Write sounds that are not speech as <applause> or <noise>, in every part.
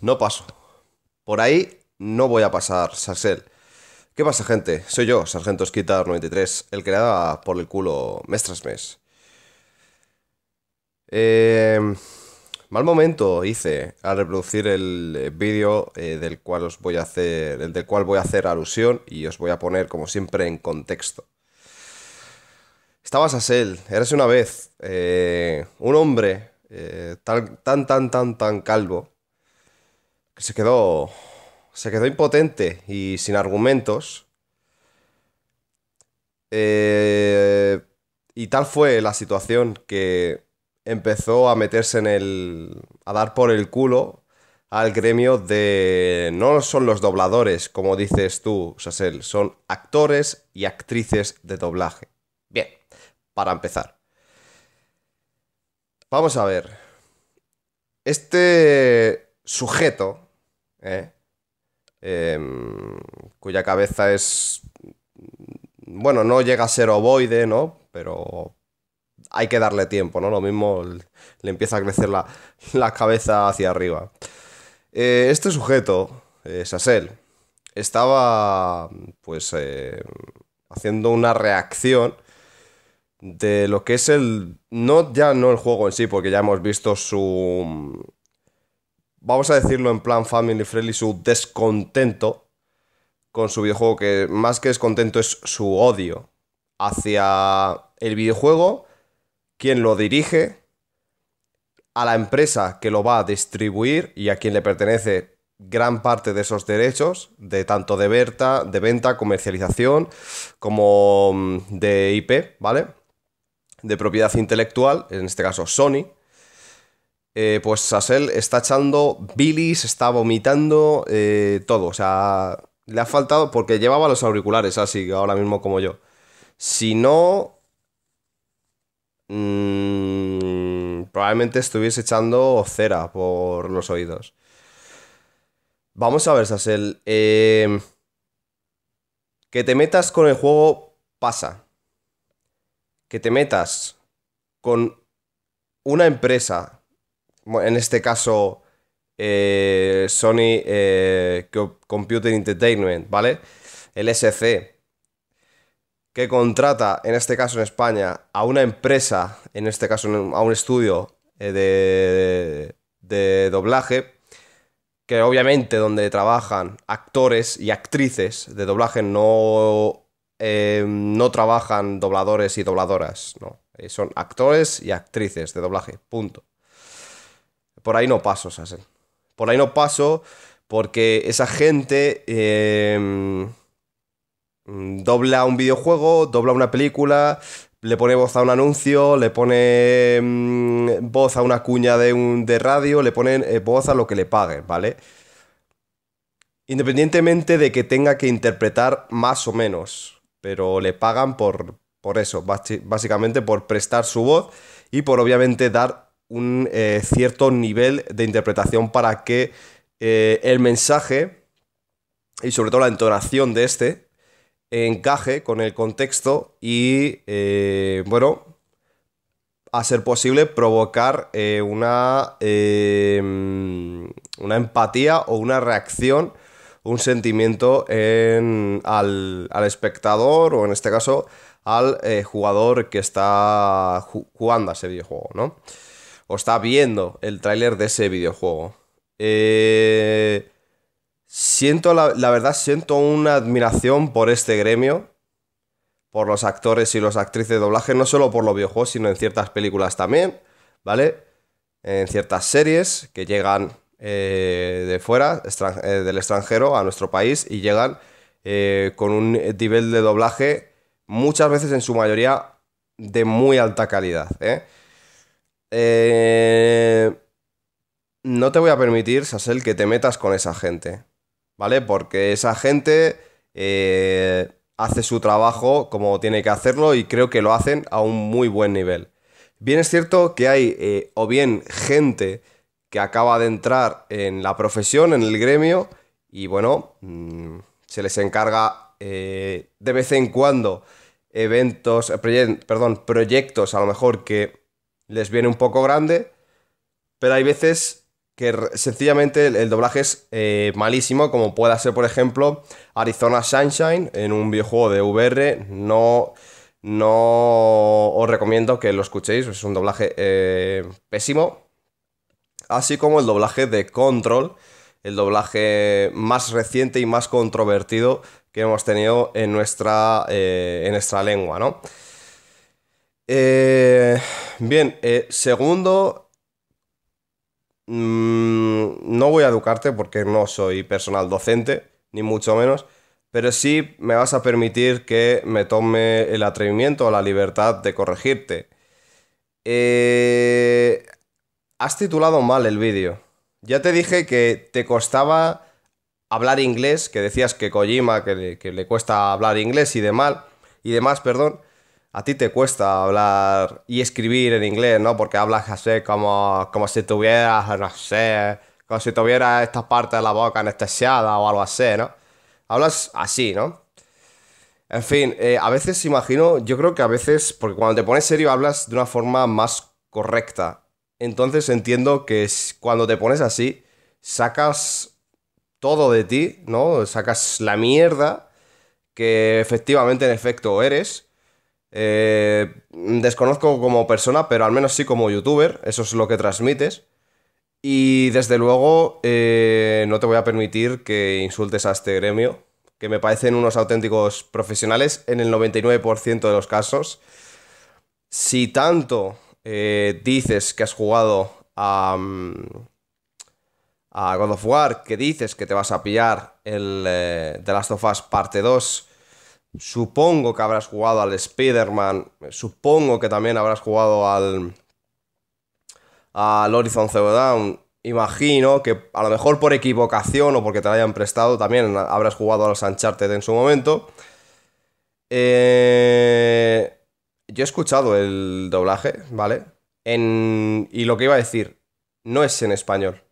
No paso. Por ahí no voy a pasar, Sarsel. ¿Qué pasa, gente? Soy yo, Sargento Esquitar93, el que le por el culo mes tras mes. Eh, mal momento hice al reproducir el eh, vídeo eh, del cual os voy a hacer. del cual voy a hacer alusión y os voy a poner, como siempre, en contexto. Estaba Sassel, eras una vez un hombre tan, tan, tan, tan calvo se quedó, se quedó impotente y sin argumentos. Eh, y tal fue la situación que empezó a meterse en el. a dar por el culo al gremio de. no son los dobladores, como dices tú, Sasel, son actores y actrices de doblaje. Bien, para empezar. Vamos a ver. Este sujeto ¿eh? Em, cuya cabeza es. Bueno, no llega a ser ovoide, ¿no? Pero hay que darle tiempo, ¿no? Lo mismo le empieza a crecer la, cabeza hacia arriba. Eh, este sujeto, Sasel, eh, estaba pues haciendo una reacción de lo que es el. No ya no el juego en sí, porque ya hemos visto su vamos a decirlo en plan family friendly, su descontento con su videojuego, que más que descontento es su odio hacia el videojuego, quien lo dirige, a la empresa que lo va a distribuir y a quien le pertenece gran parte de esos derechos, de tanto de, de venta, comercialización, como mm, de IP, ¿vale? De propiedad intelectual, en este caso Sony, eh, pues Sassel está echando bilis, está vomitando, eh, todo. O sea, le ha faltado porque llevaba los auriculares así, ahora mismo como yo. Si no, mm, probablemente estuviese echando cera por los oídos. Vamos a ver, Sassel. Eh, que te metas con el juego pasa. Que te metas con una empresa en este caso eh, Sony eh, Computer Entertainment, ¿vale? El SC, que contrata, en este caso en España, a una empresa, en este caso a un estudio eh, de, doblaje, que obviamente donde trabajan actores y actrices de doblaje no, no trabajan dobladores y dobladoras, no. Son actores y actrices de doblaje, punto por ahí no paso, Sasen. Por ahí no paso porque esa gente em, dobla un videojuego, dobla una película, le pone voz a un anuncio, le pone em, voz a una cuña de, un, de radio, le ponen eh, voz a lo que le pague, ¿vale? Independientemente de que tenga que interpretar más o menos, pero le pagan por, por eso, básicamente por prestar su voz y por obviamente dar un eh, cierto nivel de interpretación para que eh, el mensaje y sobre todo la entonación de este encaje con el contexto y, eh, bueno, a ser posible provocar una, em, una empatía o una reacción, un sentimiento al, al, espectador o en este caso al jugador que está jugando a ese videojuego, ¿no? o está viendo el tráiler de ese videojuego. Eh, siento, la, verdad, siento una admiración por este gremio, por los actores y las actrices de doblaje, no solo por los videojuegos, sino en ciertas películas también, ¿vale? En ciertas series que llegan eh, de fuera, eh, del extranjero, a nuestro país y llegan con un nivel de doblaje muchas veces en su mayoría de muy alta calidad, ¿eh? Eh, no te voy a permitir, Sasel, que te metas con esa gente. ¿Vale? Porque esa gente eh, hace su trabajo como tiene que hacerlo y creo que lo hacen a un muy buen nivel. Bien es cierto que hay eh, o bien gente que acaba de entrar en la profesión, en el gremio, y bueno, mm, se les encarga de vez en cuando eventos, perdón, proyectos a lo mejor que les viene un poco grande, pero hay veces que sencillamente el, doblaje es eh, malísimo, como pueda ser, por ejemplo, Arizona Sunshine en un videojuego de VR. No, no os recomiendo que lo escuchéis, es un doblaje eh, pésimo. Así como el doblaje de Control, el doblaje más reciente y más controvertido que hemos tenido en nuestra, eh, en nuestra lengua, ¿no? Eh, bien, eh, segundo, mm, no voy a educarte porque no soy personal docente, ni mucho menos, pero sí me vas a permitir que me tome el atrevimiento o la libertad de corregirte. Eh, has titulado mal el vídeo. Ya te dije que te costaba hablar inglés, que decías que Kojima, que le, que le cuesta hablar inglés y, de mal, y demás, perdón a ti te cuesta hablar y escribir en inglés, ¿no? Porque hablas así como, como si tuvieras, no sé, como si tuvieras esta parte de la boca anestesiada o algo así, ¿no? Hablas así, ¿no? En fin, eh, a veces imagino, yo creo que a veces, porque cuando te pones serio hablas de una forma más correcta. Entonces entiendo que cuando te pones así, sacas todo de ti, ¿no? Sacas la mierda que efectivamente en efecto eres eh, desconozco como persona, pero al menos sí como youtuber, eso es lo que transmites. Y desde luego eh, no te voy a permitir que insultes a este gremio, que me parecen unos auténticos profesionales en el 99% de los casos. Si tanto eh, dices que has jugado a, mm, a God of War, que dices que te vas a pillar el eh, The Last of Us parte 2, Supongo que habrás jugado al Spider-Man. Supongo que también habrás jugado al. al Horizon Zero Dawn. Imagino que a lo mejor por equivocación o porque te lo hayan prestado, también habrás jugado al los Uncharted en su momento. Eh, yo he escuchado el doblaje, ¿vale? Y lo que iba a decir, no es en español,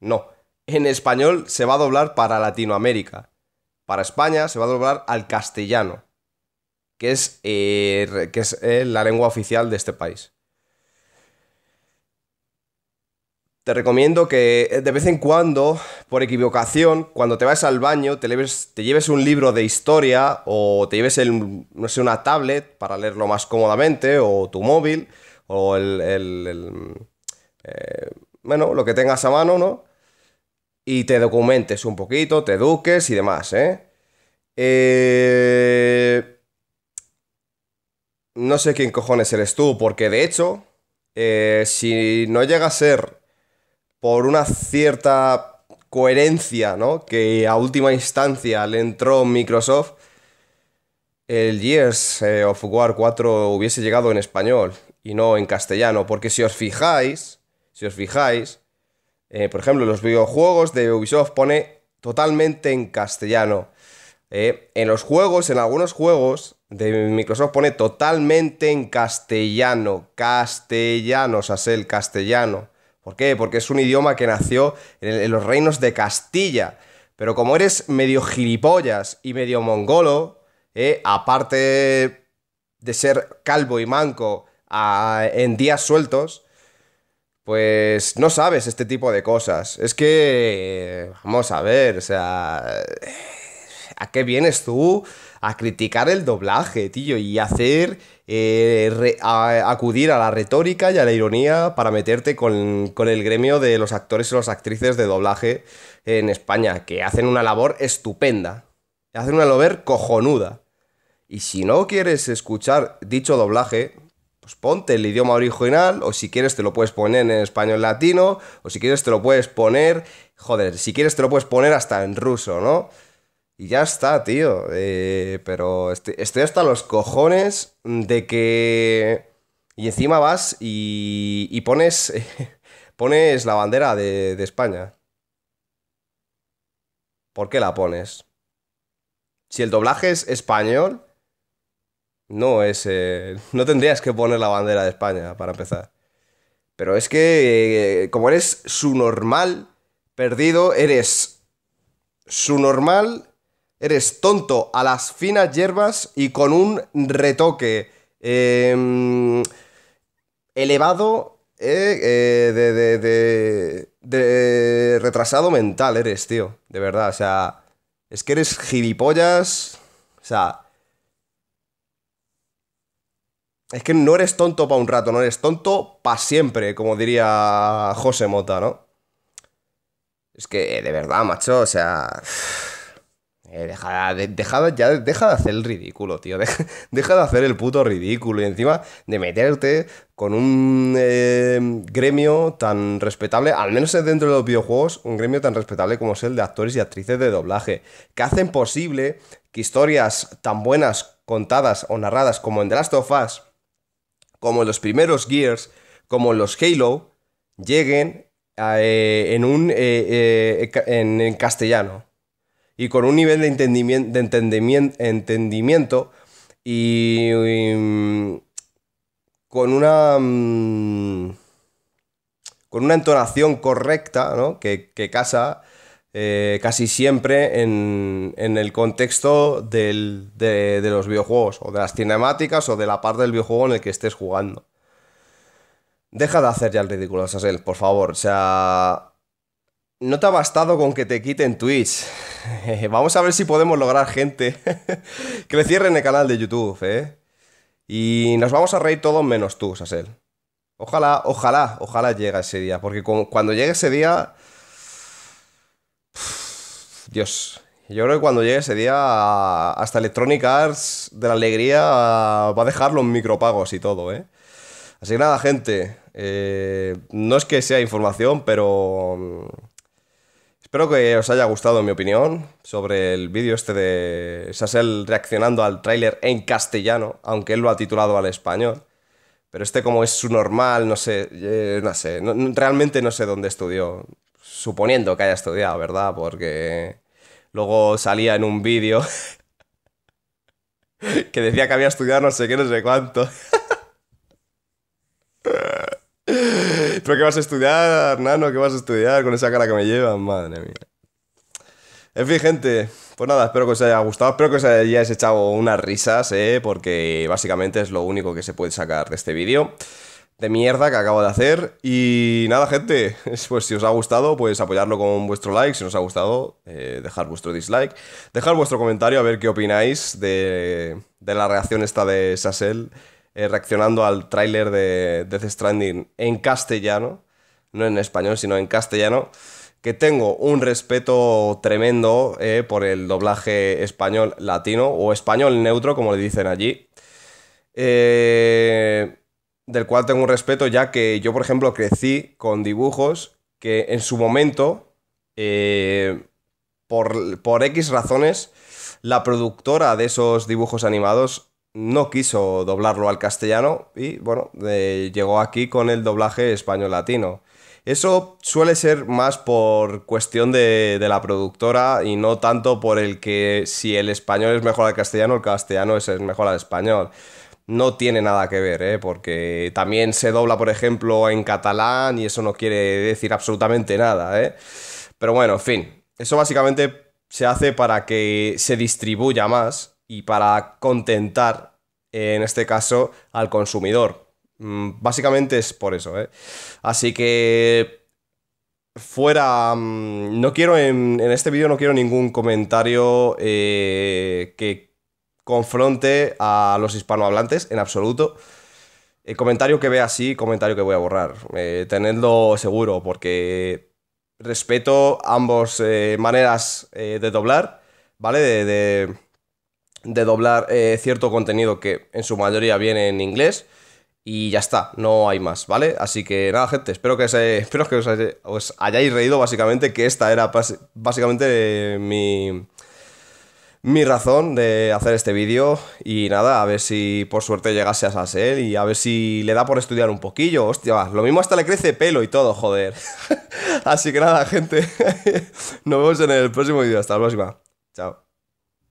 No. En español se va a doblar para Latinoamérica para España se va a doblar al castellano, que es, eh, que es eh, la lengua oficial de este país. Te recomiendo que eh, de vez en cuando, por equivocación, cuando te vas al baño, te lleves, un libro de historia o te lleves no sé, una tablet para leerlo más cómodamente, o tu móvil, o el, bueno, lo que tengas a mano, ¿no? y te documentes un poquito, te eduques y demás, ¿eh? eh no sé quién cojones eres tú, porque de hecho, eh, si no llega a ser por una cierta coherencia, ¿no? Que a última instancia le entró Microsoft, el Years eh, of War 4 hubiese llegado en español y no en castellano, porque si os fijáis, si os fijáis, eh, por ejemplo, los videojuegos de Ubisoft pone totalmente en castellano. Eh, en los juegos, en algunos juegos de Microsoft pone totalmente en castellano. castellanos Castellano, el castellano. ¿Por qué? Porque es un idioma que nació en, los reinos de Castilla. Pero como eres medio gilipollas y medio mongolo, eh, aparte de ser calvo y manco ah, en días sueltos, pues no sabes este tipo de cosas. Es que, vamos a ver, o sea, ¿a qué vienes tú a criticar el doblaje, tío? Y hacer, eh, acudir a la retórica y a la ironía para meterte con, con el gremio de los actores y las actrices de doblaje en España, que hacen una labor estupenda, hacen una labor cojonuda. Y si no quieres escuchar dicho doblaje, pues ponte el idioma original, o si quieres te lo puedes poner en español latino, o si quieres te lo puedes poner, joder, si quieres te lo puedes poner hasta en ruso, ¿no? Y ya está, tío. Eh, pero estoy, hasta los cojones de que... Y encima vas y, pones, <laughs> pones la bandera de España. ¿Por qué la pones? Si el doblaje es español no es. Eh, no tendrías que poner la bandera de España para empezar. Pero es que, eh, como eres su normal perdido, eres su normal, eres tonto a las finas hierbas y con un retoque em, elevado eh, de, de, de, retrasado mental eres, tío. De verdad, o sea, es que eres gilipollas. O sea, es que no eres tonto para un rato, no eres tonto para siempre, como diría José Mota, ¿no? Es que, de verdad, macho, o sea... <sighs> Eh, deja, de, ya, deja de hacer el ridículo, tío. <laughs> Deja, de hacer el puto ridículo. Y encima de meterte con un eh, gremio tan respetable, al menos dentro de los videojuegos, un gremio tan respetable como es el de actores y actrices de doblaje, que hacen posible que historias tan buenas contadas o narradas como en The Last of Us como los primeros Gears, como los Halo, lleguen eh, en, un, eh, eh, en, castellano y con un nivel de, entendimiento, y, mm, con una... Mm, con una entonación correcta, Que, que casa eh, casi siempre en, el contexto de, los videojuegos, o de las cinemáticas, o de la parte del videojuego en el que estés jugando. Deja de hacer ya el ridículo, Sasel, por favor. O sea, no te ha bastado con que te quiten Twitch. <laughs> Vamos a ver si podemos lograr gente <laughs> que le cierren el canal de YouTube, ¿eh? Y nos vamos a reír todos menos tú, Sasel. Ojalá, ojalá, ojalá llegue ese día, porque cuando llegue ese día Dios, yo creo que cuando llegue ese día, hasta Electronic Arts de la Alegría ah, va a dejar los micropagos y todo, ¿eh? Así que nada, gente, eh, no es que sea información, pero mm, espero que os haya gustado mi opinión sobre el vídeo este de Sasel reaccionando al tráiler en castellano, aunque él lo ha titulado al español. Pero este como es su normal, no sé, eh, no sé, realmente no sé dónde estudió, suponiendo que haya estudiado, ¿verdad? Porque Luego salía en un vídeo <laughs> que decía que había estudiado no sé qué, no sé cuánto. <laughs> ¿Pero qué vas a estudiar, Nano? ¿Qué vas a estudiar con esa cara que me llevan? Madre mía. En fin, gente, pues nada, espero que os haya gustado, espero que os hayáis echado unas risas, eh, porque básicamente es lo único que se puede sacar de este vídeo de mierda que acabo de hacer. Y nada, gente, <laughs> pues si os ha gustado, pues apoyarlo con vuestro like. Si no os ha gustado, eh, dejar vuestro dislike. Dejar vuestro comentario a ver qué opináis de, la reacción esta de Sassel eh, reaccionando al tráiler de Death Stranding en castellano. No en español, sino en castellano. Que tengo un respeto tremendo eh, por el doblaje español latino o español neutro, como le dicen allí. Eh del cual tengo un respeto, ya que yo, por ejemplo, crecí con dibujos que en su momento, eh, por, por X razones, la productora de esos dibujos animados no quiso doblarlo al castellano y, bueno, eh, llegó aquí con el doblaje español-latino. Eso suele ser más por cuestión de, la productora y no tanto por el que si el español es mejor al castellano, el castellano es mejor al español no tiene nada que ver, ¿eh? porque también se dobla, por ejemplo, en catalán y eso no quiere decir absolutamente nada. ¿eh? Pero bueno, en fin, eso básicamente se hace para que se distribuya más y para contentar, en este caso, al consumidor. Mm, básicamente es por eso. ¿eh? Así que fuera. Mm, no quiero en, este vídeo no quiero ningún comentario eh, que confronte a los hispanohablantes en absoluto. El eh, comentario que vea así, comentario que voy a borrar. Eh, tenedlo seguro, porque respeto ambas eh, maneras eh, de doblar, ¿vale? De, doblar cierto contenido que en su mayoría viene en inglés. Y ya está, no hay más, ¿vale? Así que nada, gente, espero que, <laughs> espero que os hayáis reído, básicamente, que esta era básicamente mi mi razón de hacer este vídeo y nada, a ver si por suerte llegase a Sassel y a ver si le da por estudiar un poquillo, hostia, lo mismo hasta le crece pelo y todo, joder. <laughs> Así que nada, gente, <laughs> nos vemos en el próximo vídeo, hasta la próxima, chao.